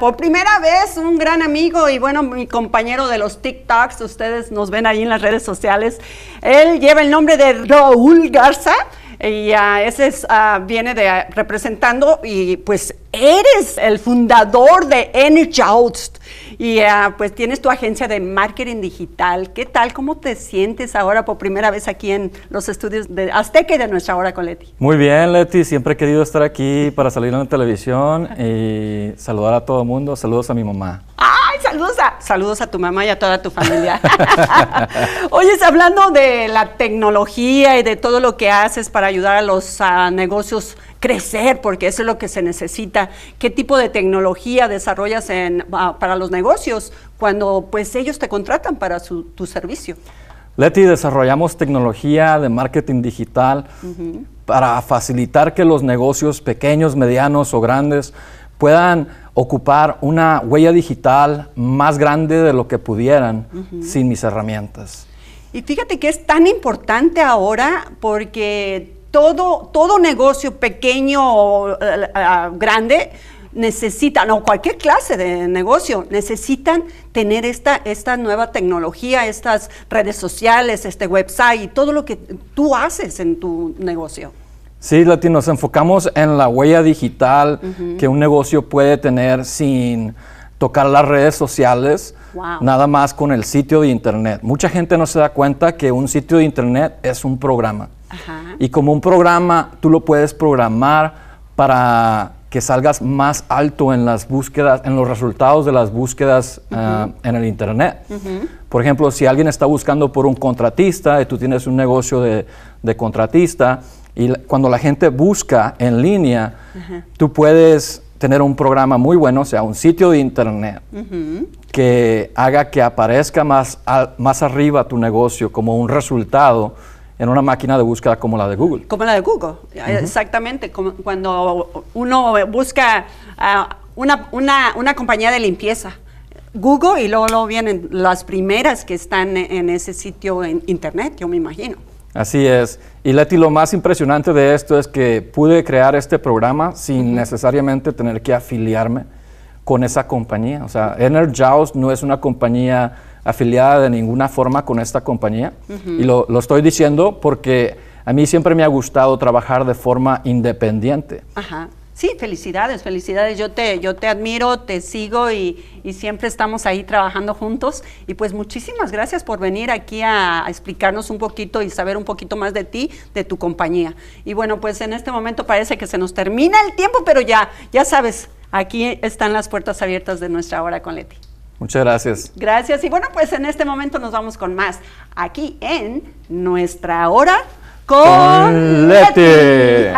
Por primera vez, un gran amigo y bueno, mi compañero de los TikToks, ustedes nos ven ahí en las redes sociales. Él lleva el nombre de Raúl Garza. Y ese es, ah, viene de ah, representando y pues eres el fundador de Energy y ah, pues tienes tu agencia de marketing digital. ¿Qué tal? ¿Cómo te sientes ahora por primera vez aquí en los estudios de Azteca y de nuestra hora con Leti? Muy bien, Leti. Siempre he querido estar aquí para salir en la televisión y saludar a todo el mundo. Saludos a mi mamá saludos a, tu mamá y a toda tu familia. Oye, hablando de la tecnología y de todo lo que haces para ayudar a los a negocios crecer, porque eso es lo que se necesita. ¿Qué tipo de tecnología desarrollas ah, para los negocios cuando pues, ellos te contratan para tu servicio? Leti, desarrollamos tecnología de marketing digital para facilitar que los negocios pequeños, medianos o grandes puedan ocupar una huella digital más grande de lo que pudieran sin mis herramientas. Y fíjate que es tan importante ahora porque todo, todo negocio pequeño o eh, grande necesitan, o cualquier clase de negocio, necesitan tener esta, esta nueva tecnología, estas redes sociales, este website y todo lo que tú haces en tu negocio. Sí, Latino, nos enfocamos en la huella digital que un negocio puede tener sin tocar las redes sociales, nada más con el sitio de internet. Mucha gente no se da cuenta que un sitio de internet es un programa. Y como un programa, tú lo puedes programar para que salgas más alto en las búsquedas, en los resultados de las búsquedas ah, en el Internet. Por ejemplo, si alguien está buscando por un contratista, y tú tienes un negocio de contratista, y cuando la gente busca en línea, tú puedes tener un programa muy bueno, o sea, un sitio de internet que haga que aparezca más, más arriba tu negocio como un resultado en una máquina de búsqueda como la de Google. Como la de Google, eh, exactamente. cuando uno busca ah, una, una, una compañía de limpieza, Google y luego, luego, vienen las primeras que están en ese sitio en internet, yo me imagino. Así es. Y Leti, lo más impresionante de esto es que pude crear este programa sin necesariamente tener que afiliarme con esa compañía. O sea, Enerjaus no es una compañía afiliada de ninguna forma con esta compañía. Y lo, lo, estoy diciendo porque a mí siempre me ha gustado trabajar de forma independiente. Ajá. Sí, felicidades, felicidades. Yo te, yo te admiro, te sigo y, siempre estamos ahí trabajando juntos. Y pues muchísimas gracias por venir aquí a, explicarnos un poquito y saber un poquito más de ti, de tu compañía. Y bueno, pues en este momento parece que se nos termina el tiempo, pero ya, ya sabes, aquí están las puertas abiertas de nuestra hora con Leti. Muchas gracias. Gracias. Y bueno, pues en este momento nos vamos con más aquí en nuestra hora con Leti.